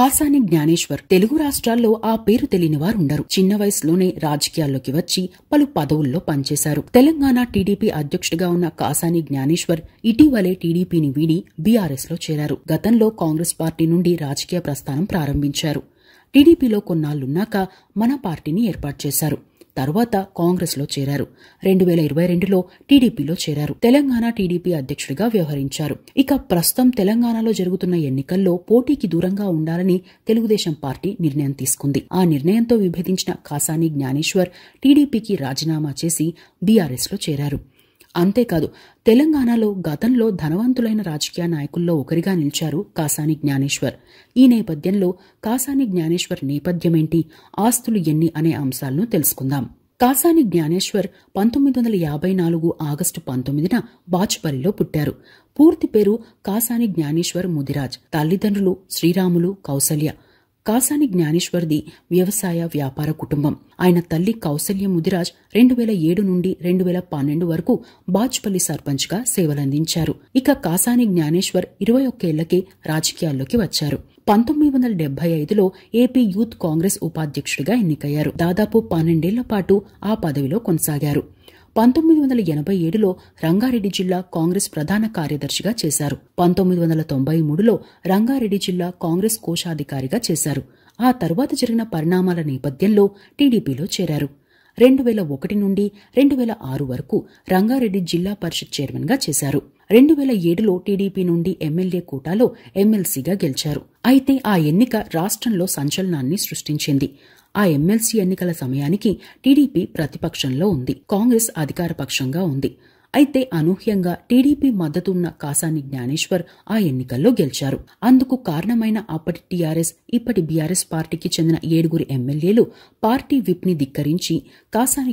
కాసాని జ్ఞానేశ్వర్ తెలుగు రాష్ట్రాల్లో ఆ పేరు తెలియని ఉండరు చిన్న వయసులోనే రాజకీయాల్లోకి వచ్చి పలు పదవుల్లో పనిచేశారు తెలంగాణ టీడీపీ అధ్యక్షుడిగా ఉన్న కాసాని జ్ఞానేశ్వర్ ఇటీవలే టీడీపీని వీడి బీఆర్ఎస్ లో చేరారు గతంలో కాంగ్రెస్ పార్టీ నుండి రాజకీయ ప్రస్థానం ప్రారంభించారు టీడీపీలో కొన్నాళ్లున్నాక మన పార్టీని ఏర్పాటు చేశారు కాంగ్రెస్ కాంగ్రెస్లో చేరారు రెండు వేల ఇరవై రెండులో టీడీపీలో చేరారు తెలంగాణ టీడీపీ అధ్యక్షుడిగా వ్యవహరించారు ఇక ప్రస్తుతం తెలంగాణలో జరుగుతున్న ఎన్నికల్లో పోటీకి దూరంగా ఉండాలని తెలుగుదేశం పార్టీ నిర్ణయం తీసుకుంది ఆ నిర్ణయంతో విభేదించిన కాసాని జ్ఞానేశ్వర్ టీడీపీకి రాజీనామా చేసి లో చేరారు అంతేకాదు తెలంగాణలో గతంలో ధనవంతులైన రాజకీయ నాయకుల్లో ఒకరిగా నిలిచారు కాసాని జ్ఞానేశ్వర్ ఈ నేపథ్యంలో కాసాని జ్ఞానేశ్వర్ నేపథ్యమేంటి ఆస్తులు ఎన్ని అనే అంశాలను తెలుసుకుందాం కాసాని జ్ఞానేశ్వర్ పంతొమ్మిది వందల యాభై నాలుగు ఆగస్టు పంతొమ్మిదిన బాచుపల్లిలో పుట్టారు పూర్తి పేరు కాసాని జ్ఞానేశ్వర్ ముదిరాజ్ తల్లిదండ్రులు శ్రీరాములు కౌసల్య కాసాని జ్ఞానేశ్వర్ది వ్యవసాయ వ్యాపార కుటుంబం ఆయన తల్లి కౌసల్య ముదిరాజ్ రెండు వేల ఏడు నుండి రెండు వేల పన్నెండు వరకు బాజ్పల్లి సర్పంచ్గా సేవలందించారు ఇక కాసాని జ్ఞానేశ్వర్ ఇరవై ఒక్కేళ్లకే రాజకీయాల్లోకి వచ్చారు పంతొమ్మిది వందల డెబ్బై ఐదులో ఏపీ యూత్ కాంగ్రెస్ ఉపాధ్యక్షుడిగా ఎన్నికయ్యారు దాదాపు పన్నెండేళ్ల పాటు ఆ పదవిలో కొనసాగారు పంతొమ్మిది వందల ఎనభై ఏడులో రంగారెడ్డి జిల్లా కాంగ్రెస్ ప్రధాన కార్యదర్శిగా చేశారు పంతొమ్మిది వందల తొంభై మూడులో రంగారెడ్డి జిల్లా కాంగ్రెస్ కోశాధికారిగా చేశారు ఆ తర్వాత జరిగిన పరిణామాల నేపథ్యంలో టీడీపీలో చేరారు రెండు వేల ఒకటి నుండి రెండు వేల ఆరు వరకు రంగారెడ్డి జిల్లా పరిషత్ చైర్మన్గా చేశారు రెండు వేల ఏడులో టీడీపీ నుండి ఎమ్మెల్యే కోటాలో ఎమ్మెల్సీగా గెలిచారు అయితే ఆ ఎన్నిక రాష్ట్రంలో సంచలనాన్ని సృష్టించింది ఆ ఎమ్మెల్సీ ఎన్నికల సమయానికి టీడీపీ ప్రతిపక్షంలో ఉంది కాంగ్రెస్ అధికార పక్షంగా ఉంది అయితే అనూహ్యంగా టీడీపీ మద్దతున్న కాసాని జ్ఞానేశ్వర్ ఆ ఎన్నికల్లో గెలిచారు అందుకు కారణమైన అప్పటి టీఆర్ఎస్ ఇప్పటి బీఆర్ఎస్ పార్టీకి చెందిన ఏడుగురు ఎమ్మెల్యేలు పార్టీ ని ధిక్కరించి కాసాని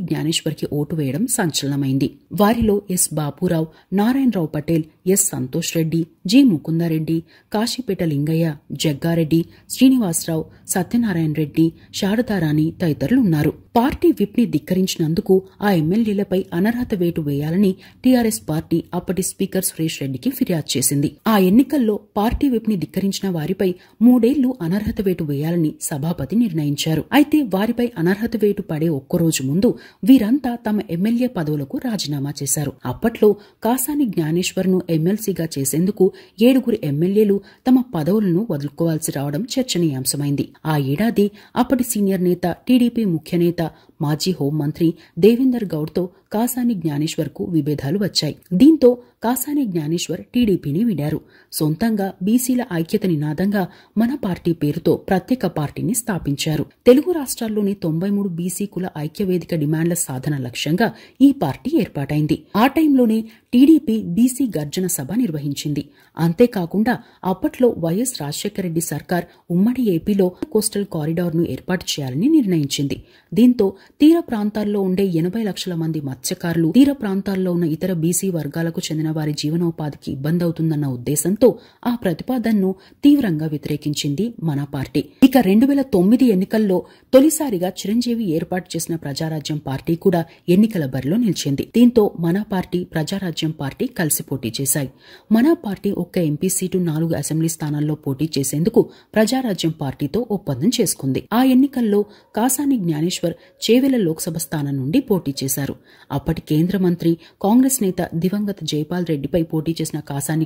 కి ఓటు వేయడం సంచలనమైంది వారిలో S Bapurao Narayanarao Patel S Santosh Reddy G Mukundareddy Kashipeta Lingaiah Jaggareddy Srinivasarao Satyanarayana Reddy Sharadarani తదితరులు ఉన్నారు పార్టీ ని ధిక్కరించినందుకు ఆ ఎమ్మెల్యేలపై అనర్హత వేటు వేయాలని టీఆర్ఎస్ పార్టీ అప్పటి స్పీకర్ సురేష్ రెడ్డికి ఫిర్యాదు చేసింది ఆ ఎన్నికల్లో పార్టీ ని ధిక్కరించిన వారిపై మూడేళ్లు అనర్హత వేటు వేయాలని సభాపతి నిర్ణయించారు అయితే వారిపై అనర్హత వేటు పడే ఒక్కరోజు ముందు వీరంతా తమ ఎమ్మెల్యే పదవులకు రాజీనామా చేశారు అప్పట్లో కాసాని జ్ఞానేశ్వర్ ను ఎమ్మెల్సీగా చేసేందుకు ఏడుగురు ఎమ్మెల్యేలు తమ పదవులను వదులుకోవాల్సి రావడం చర్చనీయాంశమైంది ఆ ఏడాది అప్పటి సీనియర్ నేత టీడీపీ ముఖ్యనేత మాజీ హోంమంత్రి దేవేందర్ గౌడ్తో కాసాని జ్ఞానేశ్వర్ కు విభేదాలు వచ్చాయి దీంతో కాసాని జ్ఞానేశ్వర్ టీడీపీని విడారు సొంతంగా బీసీల ఐక్యత నినాదంగా మన పార్టీ పేరుతో ప్రత్యేక పార్టీని స్థాపించారు తెలుగు రాష్ట్రాల్లోని తొంభై మూడు బీసీ కుల ఐక్యవేదిక డిమాండ్ల సాధన లక్ష్యంగా ఈ పార్టీ ఏర్పాటైంది ఆ టైంలోనే టీడీపీ బీసీ గర్జన సభ నిర్వహించింది అంతేకాకుండా అప్పట్లో వైఎస్ రాజశేఖర రెడ్డి సర్కార్ ఉమ్మడి ఏపీలో కోస్టల్ కారిడార్ ను ఏర్పాటు చేయాలని నిర్ణయించింది దీంతో తీర ప్రాంతాల్లో ఉండే ఎనభై లక్షల మంది మత్స్యకారులు తీర ప్రాంతాల్లో ఉన్న ఇతర బీసీ వర్గాలకు చెందిన వారి జీవనోపాధికి ఇబ్బంది అవుతుందన్న ఉద్దేశంతో ఆ ప్రతిపాదనను తీవ్రంగా వ్యతిరేకించింది మన పార్టీ ఇక రెండు వేల తొమ్మిది ఎన్నికల్లో తొలిసారిగా చిరంజీవి ఏర్పాటు చేసిన ప్రజారాజ్యం పార్టీ కూడా ఎన్నికల బరిలో నిలిచింది దీంతో మన పార్టీ ప్రజారాజ్యం పార్టీ కలిసి పోటీ చేశాయి మన పార్టీ ఒక్క ఎంపీ సీటు నాలుగు అసెంబ్లీ స్థానాల్లో పోటీ చేసేందుకు ప్రజారాజ్యం పార్టీతో ఒప్పందం చేసుకుంది ఆ ఎన్నికల్లో కాసాని జ్ఞానేశ్వర్ చేవెల లోక్సభ స్థానం నుండి పోటీ చేశారు అప్పటి కేంద్ర మంత్రి కాంగ్రెస్ నేత దివంగత జైపాల్ రెడ్డిపై పోటీ చేసిన కాసాని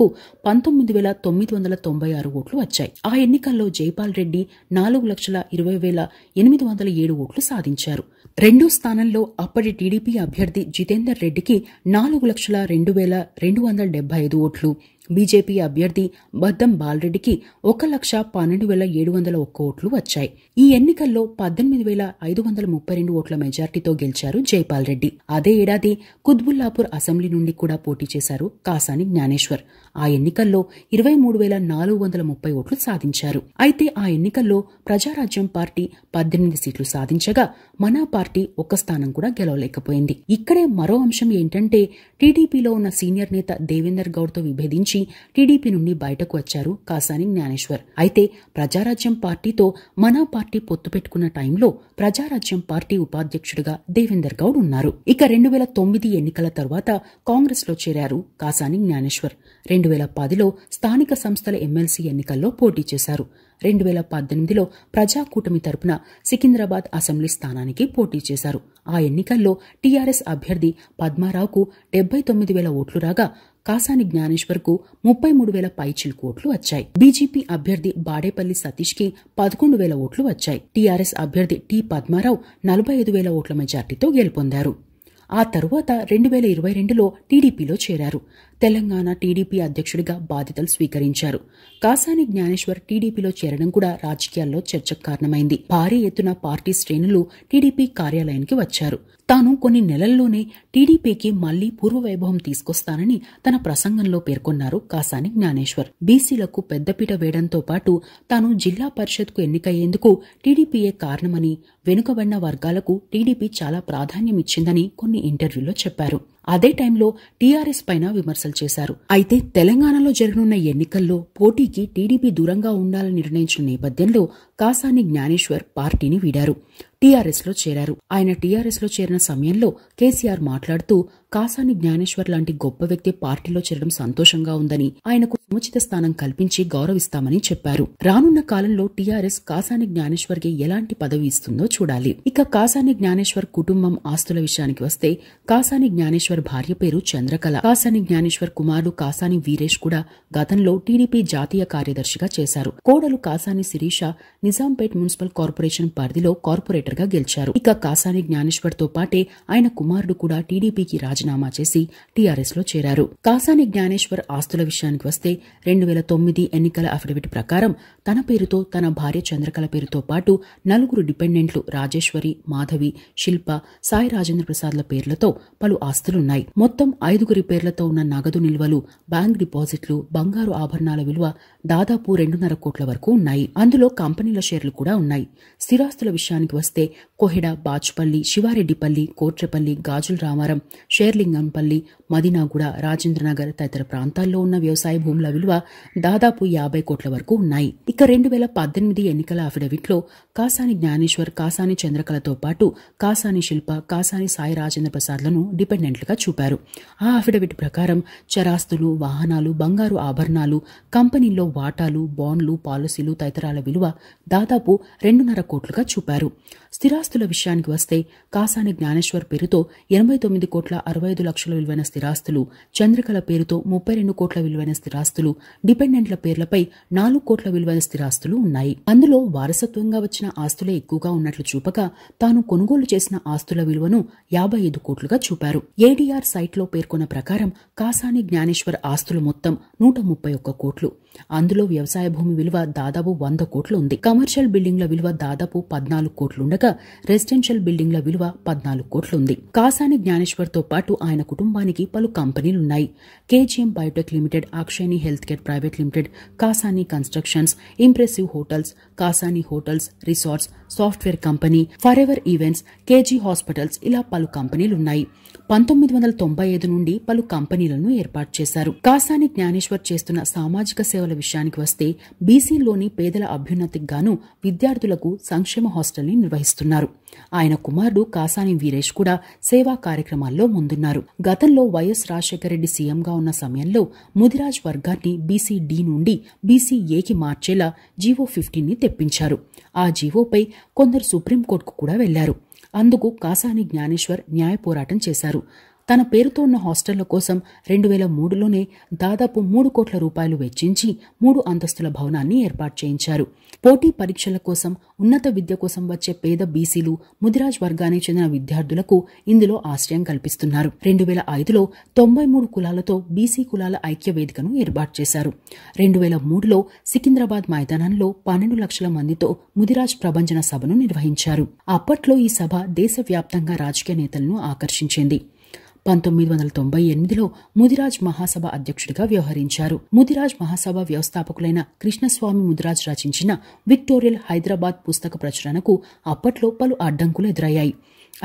కు పంతొమ్మిది వేల తొమ్మిది వందల తొంభై ఆరు ఓట్లు వచ్చాయి ఆ ఎన్నికల్లో జైపాల్ రెడ్డి నాలుగు లక్షల ఇరవై వేల ఎనిమిది వందల ఏడు ఓట్లు సాధించారు రెండో స్థానంలో అప్పటి టీడీపీ అభ్యర్థి జితేందర్ రెడ్డికి నాలుగు లక్షల రెండు వేల రెండు వందల డెబ్బై ఐదు ఓట్లు బీజేపీ అభ్యర్థి బద్దం బాలరెడ్డికి ఒక లక్ష పన్నెండు వేల ఏడు వందల ఒక్క ఓట్లు వచ్చాయి ఈ ఎన్నికల్లో పద్దెనిమిది వేల ఐదు వందల ముప్పై రెండు ఓట్ల మెజార్టీతో గెలిచారు జైపాల్ రెడ్డి అదే ఏడాది కుత్బుల్లాపూర్ అసెంబ్లీ నుండి కూడా పోటీ చేశారు కాసాని జ్ఞానేశ్వర్ ఆ ఎన్నికల్లో ఇరవై మూడు వేల నాలుగు వందల ముప్పై ఓట్లు సాధించారు అయితే ఆ ఎన్నికల్లో ప్రజారాజ్యం పార్టీ పద్దెనిమిది సీట్లు సాధించగా మనా పార్టీ ఒక్క స్థానం కూడా గెలవలేకపోయింది ఇక్కడే మరో అంశం ఏంటంటే టీడీపీలో ఉన్న సీనియర్ నేత దేవేందర్ గౌడ్తో విభేదించి టీడీపీ నుండి బయటకు వచ్చారు కాసాని జ్ఞానేశ్వర్ అయితే ప్రజారాజ్యం పార్టీతో మనా పార్టీ పొత్తు పెట్టుకున్న టైంలో ప్రజారాజ్యం పార్టీ ఉపాధ్యక్షుడిగా దేవేందర్ గౌడ్ ఉన్నారు ఇక రెండు వేల తొమ్మిది ఎన్నికల తర్వాత కాంగ్రెస్ లో చేరారు కాసాని జ్ఞానేశ్వర్ రెండు వేల పదిలో స్థానిక సంస్థల ఎమ్మెల్సీ ఎన్నికల్లో పోటీ చేశారు రెండు వేల పద్దెనిమిదిలో ప్రజాకూటమి తరపున సికింద్రాబాద్ అసెంబ్లీ స్థానానికి పోటీ చేశారు ఆ ఎన్నికల్లో టీఆర్ఎస్ అభ్యర్థి పద్మారావుకు డెబ్బై తొమ్మిది వేల ఓట్లు రాగా కాసాని జ్ఞానేశ్వర్ కు ముప్పై మూడు వేల పైచిల్ ఓట్లు వచ్చాయి బీజేపీ అభ్యర్థి బాడేపల్లి సతీష్ కి పదకొండు వేల ఓట్లు వచ్చాయి టీఆర్ఎస్ అభ్యర్థి టి పద్మారావు నలభై ఐదు వేల ఓట్ల మెజార్టీతో గెలుపొందారు ఆ తరువాత రెండు వేల ఇరవై రెండులో టీడీపీలో చేరారు తెలంగాణ టీడీపీ అధ్యక్షుడిగా బాధ్యతలు స్వీకరించారు కాసాని జ్ఞానేశ్వర్ టీడీపీలో చేరడం కూడా రాజకీయాల్లో చర్చకు కారణమైంది భారీ ఎత్తున పార్టీ శ్రేణులు టీడీపీ కార్యాలయానికి వచ్చారు తాను కొన్ని నెలల్లోనే టీడీపీకి మళ్లీ పూర్వ వైభవం తీసుకొస్తానని తన ప్రసంగంలో పేర్కొన్నారు కాసాని జ్ఞానేశ్వర్ బీసీలకు పెద్దపీట వేయడంతో పాటు తాను జిల్లా పరిషత్కు ఎన్నికయ్యేందుకు టీడీపీయే కారణమని వెనుకబడిన వర్గాలకు టీడీపీ చాలా ప్రాధాన్యం ఇచ్చిందని కొన్ని ఇంటర్వ్యూలో చెప్పారు అదే టైంలో టీఆర్ఎస్ పైన విమర్శలు విమర్శలు చేశారు అయితే తెలంగాణలో జరగనున్న ఎన్నికల్లో పోటీకి టీడీపీ దూరంగా ఉండాలని నిర్ణయించిన నేపథ్యంలో కాసాని జ్ఞానేశ్వర్ పార్టీని వీడారు లో చేరారు ఆయన లో చేరిన సమయంలో కేసీఆర్ మాట్లాడుతూ కాసాని జ్ఞానేశ్వర్ లాంటి గొప్ప వ్యక్తి పార్టీలో చేరడం సంతోషంగా ఉందని ఆయనకు సముచిత స్థానం కల్పించి గౌరవిస్తామని చెప్పారు రానున్న కాలంలో టీఆర్ఎస్ కాసాని జ్ఞానేశ్వర్ కి ఎలాంటి పదవి ఇస్తుందో చూడాలి ఇక కాసాని జ్ఞానేశ్వర్ కుటుంబం ఆస్తుల విషయానికి వస్తే కాసాని జ్ఞానేశ్వర్ భార్య పేరు చంద్రకళ కాసాని జ్ఞానేశ్వర్ కుమారుడు కాసాని వీరేష్ కూడా గతంలో టీడీపీ జాతీయ కార్యదర్శిగా చేశారు కోడలు కాసాని శిరీష నిజాంపేట్ మున్సిపల్ కార్పొరేషన్ పరిధిలో కార్పొరేటర్ గా గెలిచారు ఇక కాసాని జ్ఞానేశ్వర్ తో పాటే ఆయన కుమారుడు కూడా టీడీపీకి రాజీనామా చేసి టీఆర్ఎస్ లో చేరారు కాసాని జ్ఞానేశ్వర్ ఆస్తుల విషయానికి వస్తే రెండు వేల తొమ్మిది ఎన్నికల అఫిడవిట్ ప్రకారం తన పేరుతో తన భార్య చంద్రకళ పేరుతో పాటు నలుగురు డిపెండెంట్లు రాజేశ్వరి మాధవి శిల్ప సాయి రాజేంద్ర ప్రసాద్ల పేర్లతో పలు ఆస్తులున్నాయి మొత్తం ఐదుగురి పేర్లతో ఉన్న నగదు నిల్వలు బ్యాంక్ డిపాజిట్లు బంగారు ఆభరణాల విలువ దాదాపు రెండున్నర కోట్ల వరకు ఉన్నాయి అందులో కంపెనీల షేర్లు కూడా ఉన్నాయి స్థిరాస్తుల విషయానికి వస్తే పరిశీలిస్తే కోహిడ బాచ్పల్లి శివారెడ్డిపల్లి కోట్రపల్లి గాజుల రామారం షేర్లింగంపల్లి మదినాగూడ రాజేంద్రనగర్ తదితర ప్రాంతాల్లో ఉన్న వ్యవసాయ భూముల విలువ దాదాపు యాభై కోట్ల వరకు ఉన్నాయి ఇక రెండు వేల పద్దెనిమిది ఎన్నికల అఫిడవిట్లో కాసాని జ్ఞానేశ్వర్ కాసాని చంద్రకళతో పాటు కాసాని శిల్ప కాసాని సాయి రాజేంద్ర ప్రసాద్లను డిపెండెంట్లుగా చూపారు ఆ అఫిడవిట్ ప్రకారం చరాస్తులు వాహనాలు బంగారు ఆభరణాలు కంపెనీల్లో వాటాలు బాండ్లు పాలసీలు తదితరాల విలువ దాదాపు రెండున్నర కోట్లుగా చూపారు స్థిరాస్తుల విషయానికి వస్తే కాసాని జ్ఞానేశ్వర్ పేరుతో ఎనభై తొమ్మిది కోట్ల అరవై ఐదు లక్షల విలువైన స్థిరాస్తులు చంద్రికల పేరుతో ముప్పై రెండు కోట్ల విలువైన స్థిరాస్తులు డిపెండెంట్ల పేర్లపై నాలుగు కోట్ల విలువైన స్థిరాస్తులు ఉన్నాయి అందులో వారసత్వంగా వచ్చిన ఆస్తులే ఎక్కువగా ఉన్నట్లు చూపగా తాను కొనుగోలు చేసిన ఆస్తుల విలువను యాభై ఐదు కోట్లుగా చూపారు ఏడీఆర్ సైట్లో పేర్కొన్న ప్రకారం కాసాని జ్ఞానేశ్వర్ ఆస్తులు మొత్తం నూట ముప్పై ఒక్క కోట్లు అందులో వ్యవసాయ భూమి విలువ దాదాపు వంద కోట్లు ఉంది కమర్షియల్ బిల్డింగ్ల విలువ దాదాపు పద్నాలుగు కోట్లుండగా రెసిడెన్షియల్ బిల్డింగ్ల విలువ పద్నాలుగు కోట్లుంది కాసాని జ్ఞానేశ్వర్ తో పాటు ఆయన కుటుంబానికి పలు కంపెనీలున్నాయి KGM biotech limited Akshayani health care private limited Kasani constructions impressive hotels Kasani hotels resorts software company forever events KG hospitals ఇలా పలు కంపెనీలున్నాయి పంతొమ్మిది వందల తొంభై ఐదు నుండి పలు కంపెనీలను ఏర్పాటు చేశారు కాసాని జ్ఞానేశ్వర్ చేస్తున్న సామాజిక సేవ సేవల విషయానికి వస్తే బీసీలోని పేదల అభ్యున్నతికి గాను విద్యార్థులకు సంక్షేమ హాస్టల్ని నిర్వహిస్తున్నారు ఆయన కుమారుడు కాసాని వీరేష్ కూడా సేవా కార్యక్రమాల్లో ముందున్నారు గతంలో వైఎస్ రాజశేఖర రెడ్డి సీఎంగా ఉన్న సమయంలో ముదిరాజ్ వర్గాన్ని బీసీ డి నుండి బీసీ ఏకి మార్చేలా జీవో ఫిఫ్టీన్ని తెప్పించారు ఆ జీవోపై కొందరు సుప్రీంకోర్టుకు కూడా వెళ్లారు అందుకు కాసాని జ్ఞానేశ్వర్ న్యాయ పోరాటం చేశారు తన పేరుతో ఉన్న హాస్టళ్ల కోసం రెండు వేల మూడులోనే దాదాపు మూడు కోట్ల రూపాయలు వెచ్చించి మూడు అంతస్తుల భవనాన్ని ఏర్పాటు చేయించారు పోటీ పరీక్షల కోసం ఉన్నత విద్య కోసం వచ్చే పేద బీసీలు ముదిరాజ్ వర్గానికి చెందిన విద్యార్థులకు ఇందులో ఆశ్రయం కల్పిస్తున్నారు రెండు వేల ఐదులో తొంభై మూడు కులాలతో బీసీ కులాల ఐక్య వేదికను ఏర్పాటు చేశారు రెండు వేల మూడులో సికింద్రాబాద్ మైదానంలో పన్నెండు లక్షల మందితో ముదిరాజ్ ప్రభంజన సభను నిర్వహించారు అప్పట్లో ఈ సభ దేశవ్యాప్తంగా రాజకీయ నేతలను ఆకర్షించింది పంతొమ్మిది వందల తొంభై ఎనిమిదిలో ముదిరాజ్ మహాసభ అధ్యక్షుడిగా వ్యవహరించారు ముదిరాజ్ మహాసభ వ్యవస్థాపకులైన కృష్ణస్వామి ముదిరాజ్ రచించిన విక్టోరియల్ హైదరాబాద్ పుస్తక ప్రచురణకు అప్పట్లో పలు అడ్డంకులు ఎదురయ్యాయి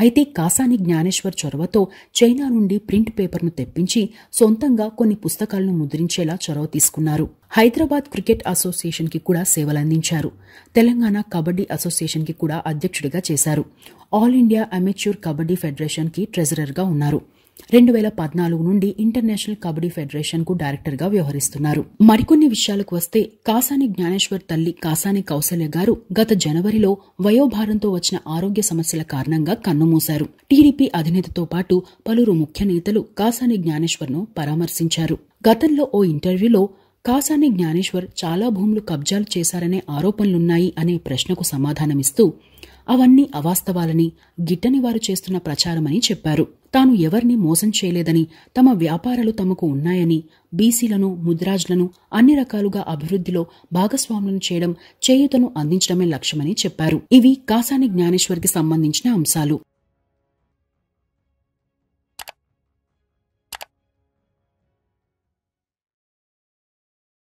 అయితే కాసాని జ్ఞానేశ్వర్ చొరవతో చైనా నుండి ప్రింట్ పేపర్ను తెప్పించి సొంతంగా కొన్ని పుస్తకాలను ముద్రించేలా చొరవ తీసుకున్నారు హైదరాబాద్ క్రికెట్ అసోసియేషన్కి కూడా సేవలందించారు తెలంగాణ కబడ్డీ అసోసియేషన్కి కూడా అధ్యక్షుడిగా చేశారు ఆల్ ఇండియా అమెచ్యూర్ కబడ్డీ ఫెడరేషన్కి ట్రెజరర్గా ఉన్నారు రెండు వేల పద్నాలుగు నుండి ఇంటర్నేషనల్ కబడ్డీ ఫెడరేషన్ కు డైరెక్టర్ గా వ్యవహరిస్తున్నారు మరికొన్ని విషయాలకు వస్తే కాసాని జ్ఞానేశ్వర్ తల్లి కాసాని కౌశల్య గారు గత జనవరిలో వయోభారంతో వచ్చిన ఆరోగ్య సమస్యల కారణంగా కన్నుమూశారు టీడీపీ అధినేతతో పాటు పలువురు ముఖ్య నేతలు కాసాని జ్ఞానేశ్వర్ను పరామర్శించారు గతంలో ఓ ఇంటర్వ్యూలో కాసాని జ్ఞానేశ్వర్ చాలా భూములు కబ్జాలు చేశారనే ఆరోపణలున్నాయి అనే ప్రశ్నకు సమాధానమిస్తూ అవన్నీ అవాస్తవాలని గిట్టని వారు చేస్తున్న ప్రచారమని చెప్పారు తాను ఎవరిని మోసం చేయలేదని తమ వ్యాపారాలు తమకు ఉన్నాయని బీసీలను ముద్రాజ్లను అన్ని రకాలుగా అభివృద్ధిలో భాగస్వాములను చేయడం చేయూతను అందించడమే లక్ష్యమని చెప్పారు ఇవి కాసాని జ్ఞానేశ్వర్కి సంబంధించిన అంశాలు